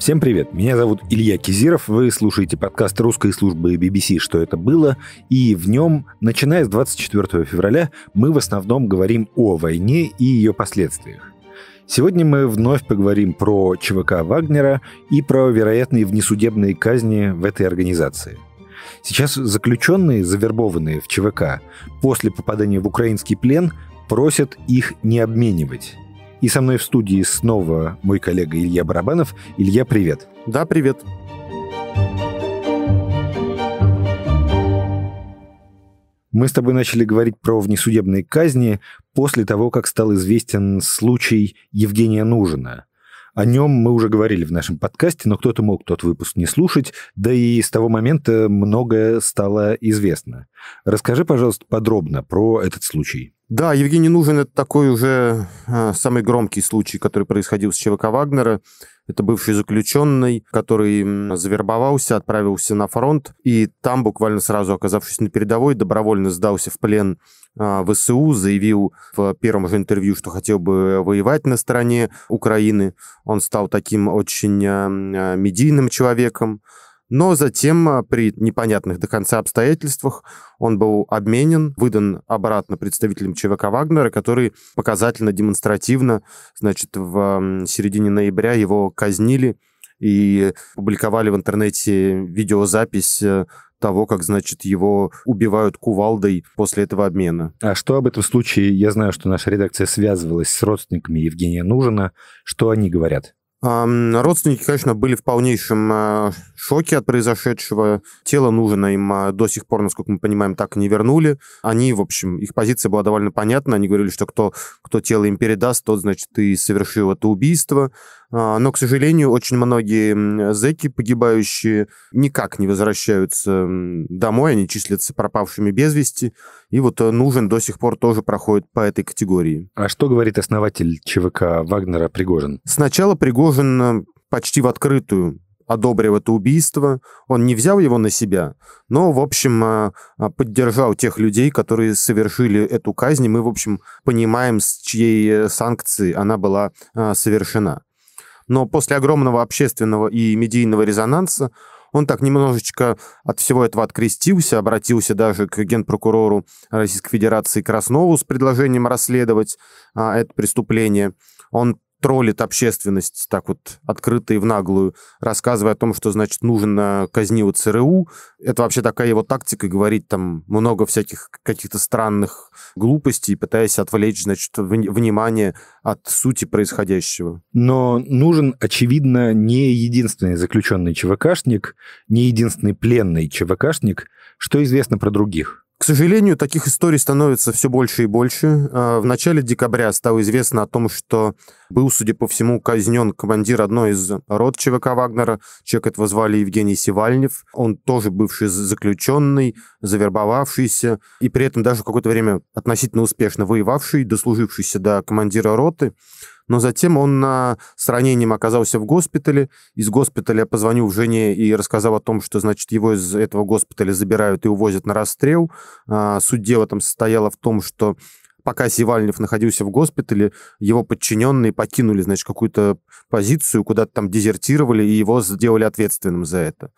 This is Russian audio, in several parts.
Всем привет, меня зовут Илья Кизиров, вы слушаете подкаст русской службы BBC «Что это было?», и в нем, начиная с 24 февраля, мы в основном говорим о войне и ее последствиях. Сегодня мы вновь поговорим про ЧВК Вагнера и про вероятные внесудебные казни в этой организации – Сейчас заключенные, завербованные в ЧВК, после попадания в украинский плен, просят их не обменивать. И со мной в студии снова мой коллега Илья Барабанов. Илья, привет. Да, привет. Мы с тобой начали говорить про внесудебные казни после того, как стал известен случай Евгения Нужина – о нем мы уже говорили в нашем подкасте, но кто-то мог тот выпуск не слушать, да и с того момента многое стало известно. Расскажи, пожалуйста, подробно про этот случай. Да, Евгений Нужен – это такой уже э, самый громкий случай, который происходил с ЧВК Вагнера. Это бывший заключенный, который завербовался, отправился на фронт, и там, буквально сразу оказавшись на передовой, добровольно сдался в плен э, а, ВСУ, заявил в первом же интервью, что хотел бы воевать на стороне Украины. Он стал таким очень э, медийным человеком, но затем а, при непонятных до конца обстоятельствах он был обменен, выдан обратно представителям ЧВК Вагнера, который показательно, демонстративно, значит, в середине ноября его казнили и публиковали в интернете видеозапись э, того, как, значит, его убивают кувалдой после этого обмена. А что об этом случае? Я знаю, что наша редакция связывалась с родственниками Евгения Нужина. Что они говорят? Родственники, конечно, были в полнейшем а, шоке от произошедшего. Тело нужно им а, до сих пор, насколько мы понимаем, так и не вернули. Они, в общем, их позиция была довольно понятна. Они говорили, что кто, кто тело им передаст, тот, значит, и совершил это убийство. А, но, к сожалению, очень многие зэки, погибающие, никак не возвращаются домой, они числятся пропавшими без вести. И вот э, Нужен до сих пор тоже проходит по этой категории. А что говорит основатель ЧВК Вагнера Пригожин? Сначала Пригожин э, почти в открытую одобрил это убийство. Он не взял его на себя, но, в общем, э, поддержал тех людей, которые совершили эту казнь. И мы, в общем, понимаем, с чьей санкции она была совершена но после огромного общественного и медийного резонанса он так немножечко от всего этого открестился, обратился даже к генпрокурору Российской Федерации Краснову с предложением расследовать а, это преступление. Он троллит общественность так вот открыто и в наглую, рассказывая о том, что, значит, нужно казнивать ЦРУ. Это вообще такая его тактика, говорить там много всяких каких-то странных глупостей, пытаясь отвлечь, значит, внимание от сути происходящего. Но нужен, очевидно, не единственный заключенный ЧВКшник, не единственный пленный ЧВКшник. Что известно про других? К сожалению, таких историй становится все больше и больше. А, в начале декабря стало известно о том, что был, судя по всему, казнен командир одной из род ЧВК Вагнера. Человек этого звали Евгений Севальнев. Он тоже бывший заключенный, завербовавшийся и при этом даже какое-то время относительно успешно воевавший, дослужившийся до командира роты но затем он на с ранением оказался в госпитале. Из госпиталя позвонил жене и рассказал о том, что, значит, его из этого госпиталя забирают и увозят на расстрел. А, суть дела там состояла в том, что пока Сивальнев находился в госпитале, его подчиненные покинули, значит, какую-то позицию, куда-то там дезертировали, и его сделали ответственным за это.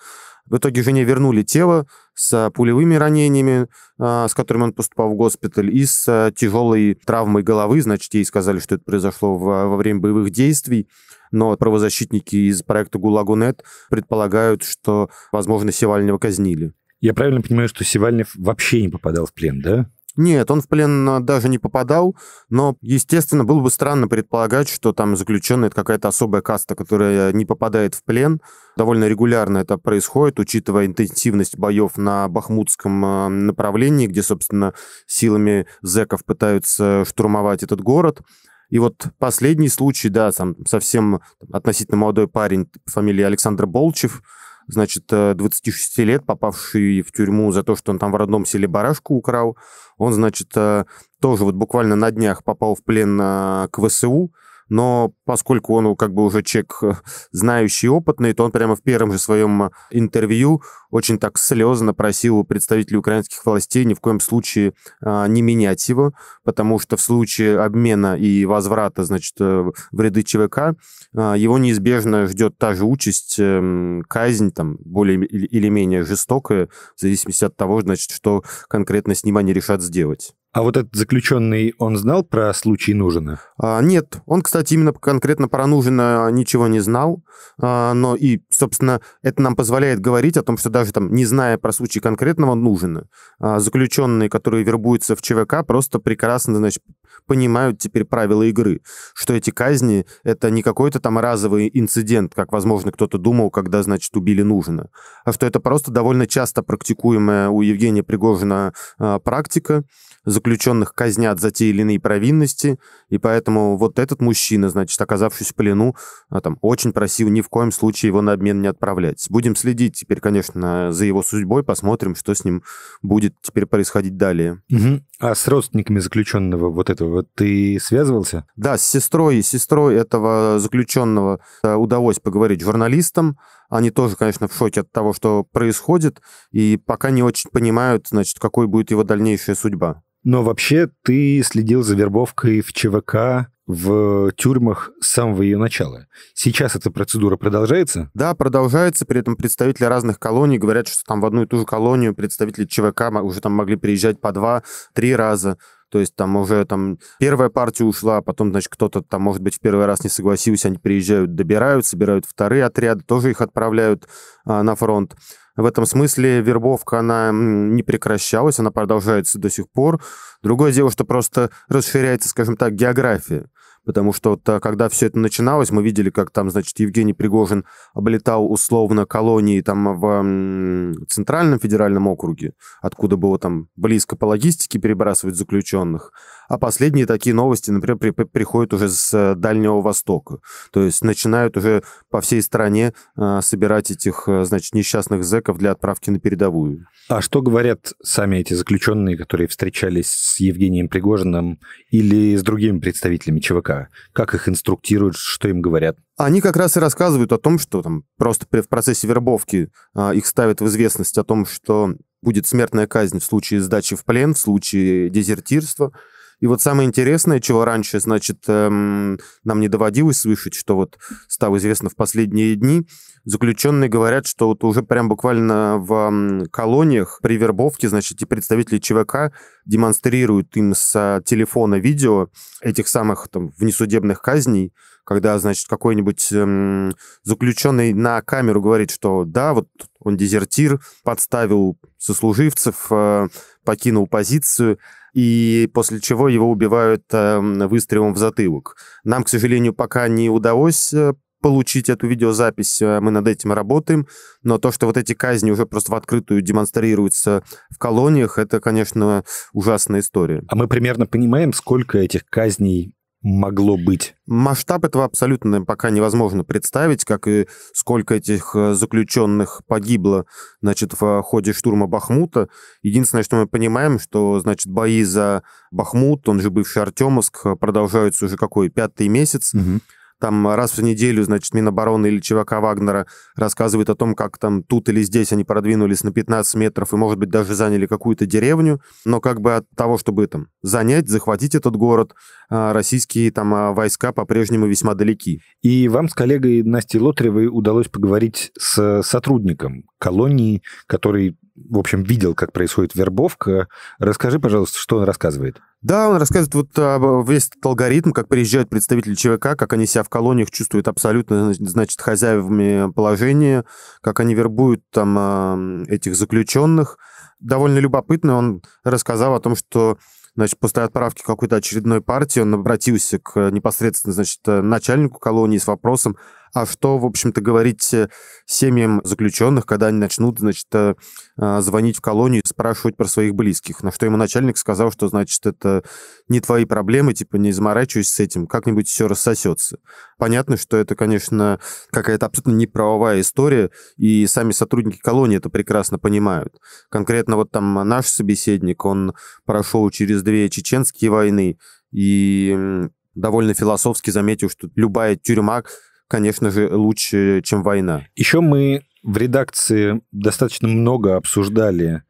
В итоге жене вернули тело с а, пулевыми ранениями, а, с которыми он поступал в госпиталь, и с а, тяжелой травмой головы. Значит, ей сказали, что это произошло во время боевых действий. Но правозащитники из проекта «ГУЛАГУ.нет» предполагают, что, возможно, Севальнева казнили. Я правильно понимаю, что Севальнев вообще не попадал в плен, да? Нет, он в плен даже не попадал, но, естественно, было бы странно предполагать, что там заключенные это какая-то особая каста, которая не попадает в плен. Довольно регулярно это происходит, учитывая интенсивность боев на бахмутском э, направлении, где, собственно, силами зеков пытаются штурмовать этот город. И вот последний случай, да, там совсем относительно молодой парень фамилия Александр Болчев – значит, 26 э, лет, попавший в тюрьму за то, что он там в родном селе барашку украл. Он, значит, э, тоже вот буквально на днях попал в плен э, к ВСУ, но поскольку он как бы уже человек э, знающий и опытный, то он прямо в первом же своем э, интервью очень так слезно просил представителей украинских властей ни в коем случае э, не менять его, потому что в случае обмена и возврата, значит, в ряды ЧВК его неизбежно ждет та же участь, эм, казнь там более или менее жестокая, в зависимости от того, значит, что конкретно с ним они решат сделать. А вот этот заключенный, он знал про случай Нужина? А, нет, он, кстати, именно конкретно про Нужина ничего не знал, а, но и, собственно, это нам позволяет говорить о том, что даже там, не зная про случай конкретного Нужина, а, заключенные, которые вербуются в ЧВК, просто прекрасно, значит, понимают теперь правила игры, что эти казни — это не какой-то там разовый инцидент, как, возможно, кто-то думал, когда, значит, убили Нужина, а что это просто довольно часто практикуемая у Евгения Пригожина а, практика, заключенных казнят за те или иные провинности, и поэтому вот этот мужчина, значит, оказавшись в плену, а, там, очень просил ни в коем случае его на обмен не отправлять. Будем следить теперь, конечно, за его судьбой, посмотрим, что с ним будет теперь происходить далее. Угу. А с родственниками заключенного вот этого ты связывался? Да, с сестрой, с сестрой этого заключенного э, удалось поговорить журналистам, они тоже, конечно, в шоке от того, что происходит, и пока не очень понимают, значит, какой будет его дальнейшая судьба. Но вообще ты следил за вербовкой в ЧВК в тюрьмах с самого ее начала. Сейчас эта процедура продолжается? Да, продолжается. При этом представители разных колоний говорят, что там в одну и ту же колонию представители ЧВК уже там могли приезжать по два-три раза. То есть там уже там первая партия ушла, а потом, значит, кто-то там, может быть, в первый раз не согласился, они приезжают, добирают, собирают вторые отряды, тоже их отправляют а, на фронт. В этом смысле вербовка, она не прекращалась, она продолжается до сих пор. Другое дело, что просто расширяется, скажем так, география потому что вот, э, когда все это начиналось, мы видели, как там, значит, Евгений Пригожин облетал условно колонии там в Центральном федеральном округе, откуда было там близко по логистике перебрасывать заключенных, а последние такие новости, например, при, приходят уже с э, Дальнего Востока, то есть начинают уже по всей стране а, собирать этих, значит, несчастных зэков для отправки на передовую. А что говорят сами эти заключенные, которые встречались с Евгением Пригожиным или с другими представителями ЧВК? пока? Как их инструктируют, что им говорят? Они как раз и рассказывают о том, что там просто в процессе вербовки а, их ставят в известность о том, что будет смертная казнь в случае сдачи в плен, в случае дезертирства. И вот самое интересное, чего раньше, значит, эм, нам не доводилось слышать, что вот стало известно в последние дни, Заключенные говорят, что вот уже прям буквально в колониях при вербовке, значит, и представители ЧВК демонстрируют им с телефона видео этих самых там внесудебных казней, когда, значит, какой-нибудь эм, заключенный на камеру говорит, что да, вот он дезертир, подставил сослуживцев, э, покинул позицию, и после чего его убивают э, выстрелом в затылок. Нам, к сожалению, пока не удалось э, получить эту видеозапись, э, мы над этим работаем, но то, что вот эти казни уже просто в открытую демонстрируются в колониях, это, конечно, ужасная история. А мы примерно понимаем, сколько этих казней могло быть? Масштаб этого абсолютно пока невозможно представить, как и сколько этих э, заключенных погибло значит, в э, ходе штурма Бахмута. Единственное, что мы понимаем, что значит, бои за Бахмут, он же бывший Артемовск, продолжаются уже какой, пятый месяц. Угу там раз в неделю, значит, Минобороны или ЧВК Вагнера рассказывает о том, как там тут или здесь они продвинулись на 15 метров и, может быть, даже заняли какую-то деревню, но как бы от того, чтобы там занять, захватить этот город, а, российские там а, войска по-прежнему весьма далеки. И вам с коллегой Настей Лотревой, удалось поговорить с сотрудником колонии, который в общем, видел, как происходит вербовка. Расскажи, пожалуйста, что он рассказывает. Да, он рассказывает вот а, весь этот алгоритм, как приезжают представители ЧВК, как они себя в колониях чувствуют абсолютно, значит, хозяевами положения, как они вербуют там а, этих заключенных. Довольно любопытно он рассказал о том, что значит, после отправки какой-то очередной партии он обратился к непосредственно, значит, начальнику колонии с вопросом, а что, в общем-то, говорить э, семьям заключенных, когда они начнут, значит, э, а, звонить в колонию спрашивать про своих близких? На что ему начальник сказал, что, значит, это не твои проблемы, типа, не заморачивайся с этим, как-нибудь все рассосется. Понятно, что это, конечно, какая-то абсолютно неправовая история, и сами сотрудники колонии это прекрасно понимают. Конкретно вот там наш собеседник, он прошел через две чеченские войны, и довольно философски заметил, что любая тюрьма конечно же, лучше, чем война. Еще мы в редакции достаточно много обсуждали,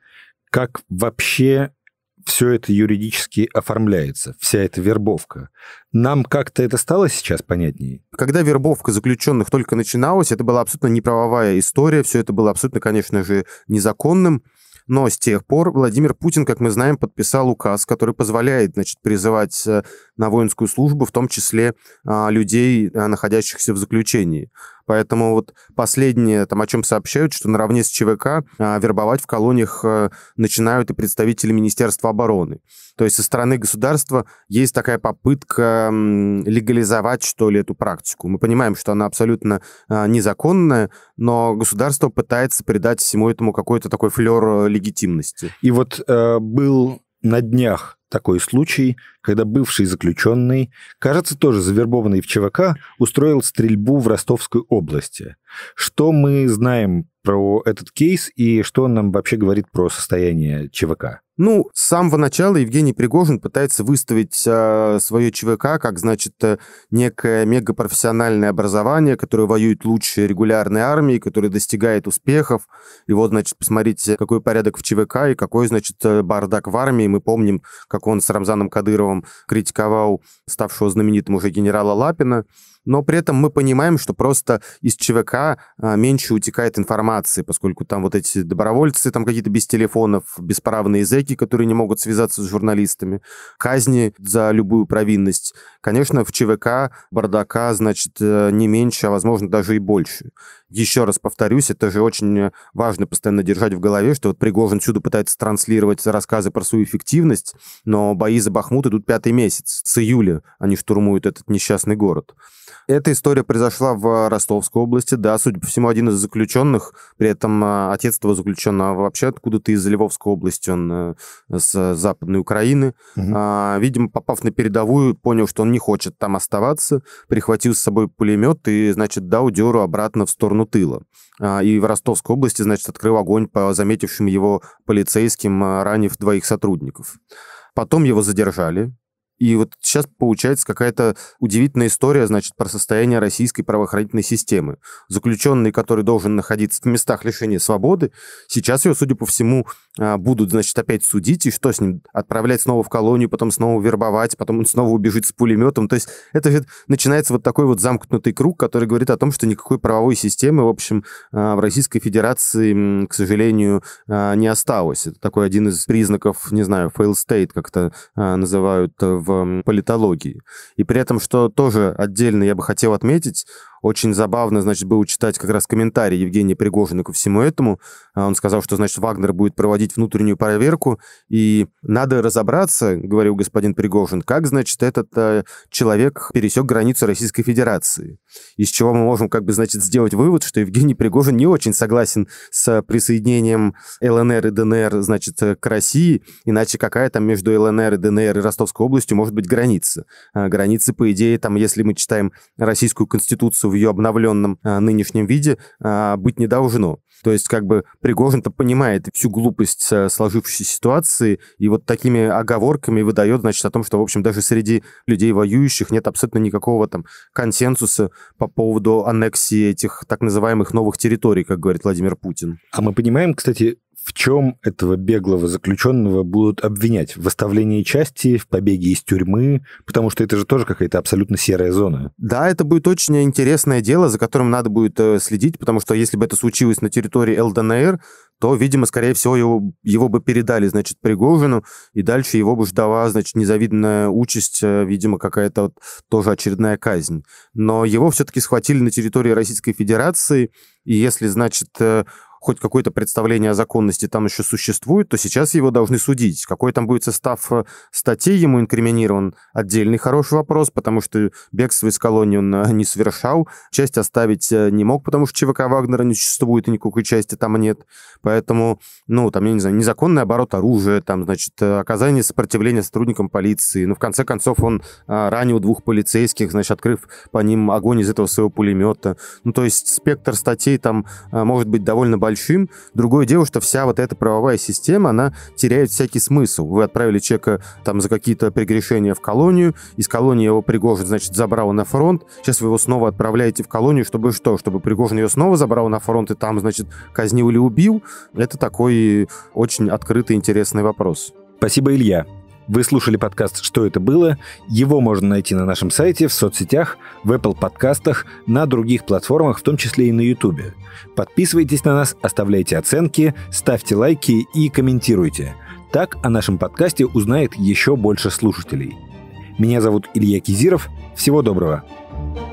как вообще все это юридически оформляется, вся эта вербовка. Нам как-то это стало сейчас понятнее? Когда вербовка заключенных только начиналась, это была абсолютно неправовая история, все это было абсолютно, конечно же, незаконным. Но с тех пор Владимир Путин, как мы знаем, подписал указ, который позволяет значит, призывать э, на воинскую службу, в том числе а, людей, а, находящихся в заключении. Поэтому вот последнее, там, о чем сообщают, что наравне с ЧВК а, вербовать в колониях э, начинают и представители Министерства обороны. То есть со стороны государства есть такая попытка легализовать, что ли, эту практику. Мы понимаем, что она абсолютно а, незаконная, но государство пытается придать всему этому какой-то такой флер э, легитимности. И вот э, был на днях такой случай, когда бывший заключенный, кажется, тоже завербованный в ЧВК, устроил стрельбу в Ростовской области. Что мы знаем про этот кейс и что он нам вообще говорит про состояние ЧВК? Ну, с самого начала Евгений Пригожин пытается выставить э, свое ЧВК как, значит, э, некое мегапрофессиональное образование, которое воюет лучше регулярной армии, которое достигает успехов. И вот, значит, посмотрите, какой порядок в ЧВК и какой, значит, э, бардак в армии. Мы помним, как он с Рамзаном Кадыровым Романовым критиковал ставшего знаменитым уже генерала Лапина, но при этом мы понимаем, что просто из ЧВК а, меньше утекает информации, поскольку там вот эти добровольцы, там какие-то без телефонов, бесправные зэки, которые не могут связаться с журналистами, казни за любую провинность. Конечно, в ЧВК бардака, значит, э, не меньше, а, возможно, даже и больше. Еще раз повторюсь, это же очень важно постоянно держать в голове, что вот Пригожин сюда пытается транслировать рассказы про свою эффективность, но бои за Бахмут идут пятый месяц, с июля они штурмуют этот несчастный город. Эта история произошла в э, Ростовской области. Да, судя по всему, один из заключенных, при этом э, отец этого заключенного а вообще откуда-то из Львовской области, он э, с Западной Украины. Угу. А, видимо, попав на передовую, понял, что он не хочет там оставаться, прихватил с собой пулемет и, значит, дал деру обратно в сторону тыла. А, и в Ростовской области, значит, открыл огонь по заметившим его полицейским, ранив двоих сотрудников. Потом его задержали, и вот сейчас получается какая-то удивительная история, значит, про состояние российской правоохранительной системы. Заключенный, который должен находиться в местах лишения свободы, сейчас ее, судя по всему, а, будут, значит, опять судить, и что с ним? Отправлять снова в колонию, потом снова вербовать, потом он снова убежит с пулеметом. То есть это же начинается вот такой вот замкнутый круг, который говорит о том, что никакой правовой системы, в общем, а, в Российской Федерации, к сожалению, а, не осталось. Это такой один из признаков, не знаю, fail state как-то называют в политологии. И при этом, что тоже отдельно я бы хотел отметить, очень забавно, значит, было читать как раз комментарий Евгения Пригожина ко всему этому. А, он сказал, что, значит, Вагнер будет проводить внутреннюю проверку, и надо разобраться, говорил господин Пригожин, как, значит, этот э, человек пересек границу Российской Федерации. Из чего мы можем, как бы, значит, сделать вывод, что Евгений Пригожин не очень согласен с присоединением ЛНР и ДНР, значит, э, к России, иначе какая там между ЛНР и ДНР и Ростовской областью может быть граница? А, границы, по идее, там, если мы читаем Российскую Конституцию в ее обновленном а, э, нынешнем виде а, быть не должно. То есть, как бы Пригожин-то понимает всю глупость э, сложившейся ситуации, и вот такими оговорками выдает, значит, о том, что, в общем, даже среди людей воюющих нет абсолютно никакого там консенсуса по поводу аннексии этих так называемых новых территорий, как говорит Владимир Путин. А мы понимаем, кстати, в чем этого беглого заключенного будут обвинять? В оставлении части, в побеге из тюрьмы? Потому что это же тоже какая-то абсолютно серая зона. Да, это будет очень интересное дело, за которым надо будет э, следить, потому что если бы это случилось на территории ЛДНР, то, видимо, скорее всего, его, его бы передали, значит, Пригожину, и дальше его бы ждала, значит, незавидная участь, э, видимо, какая-то вот тоже очередная казнь. Но его все-таки схватили на территории Российской Федерации, и если, значит, э, хоть какое-то представление о законности там еще существует, то сейчас его должны судить. Какой там будет состав э, статей ему инкриминирован, отдельный хороший вопрос, потому что бегство из колонии он э, не совершал, часть оставить э, не мог, потому что ЧВК Вагнера не существует, и никакой части там нет. Поэтому, ну, там, я не знаю, незаконный оборот оружия, там, значит, оказание сопротивления сотрудникам полиции. Ну, в конце концов, он ранил двух полицейских, значит, открыв по ним огонь из этого своего пулемета. Ну, то есть спектр статей там может быть довольно большой, большим. Другое дело, что вся вот эта правовая система, она теряет всякий смысл. Вы отправили человека там за какие-то прегрешения в колонию, из колонии его Пригожин, значит, забрал на фронт, сейчас вы его снова отправляете в колонию, чтобы что? Чтобы Пригожин ее снова забрал на фронт и там, значит, казнил или убил? Это такой очень открытый интересный вопрос. Спасибо, Илья. Вы слушали подкаст «Что это было?». Его можно найти на нашем сайте, в соцсетях, в Apple подкастах, на других платформах, в том числе и на YouTube. Подписывайтесь на нас, оставляйте оценки, ставьте лайки и комментируйте. Так о нашем подкасте узнает еще больше слушателей. Меня зовут Илья Кизиров. Всего доброго. thank you